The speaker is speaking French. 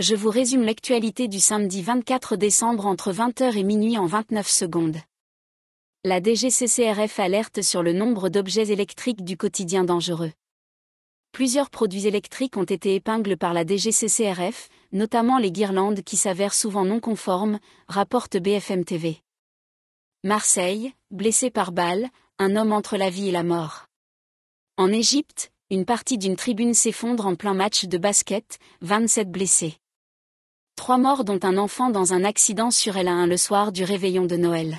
je vous résume l'actualité du samedi 24 décembre entre 20h et minuit en 29 secondes. La DGCCRF alerte sur le nombre d'objets électriques du quotidien dangereux. Plusieurs produits électriques ont été épingles par la DGCCRF, notamment les guirlandes qui s'avèrent souvent non conformes, rapporte BFM TV. Marseille, blessé par balle, un homme entre la vie et la mort. En Égypte, une partie d'une tribune s'effondre en plein match de basket, 27 blessés trois morts dont un enfant dans un accident sur L1 le soir du réveillon de Noël.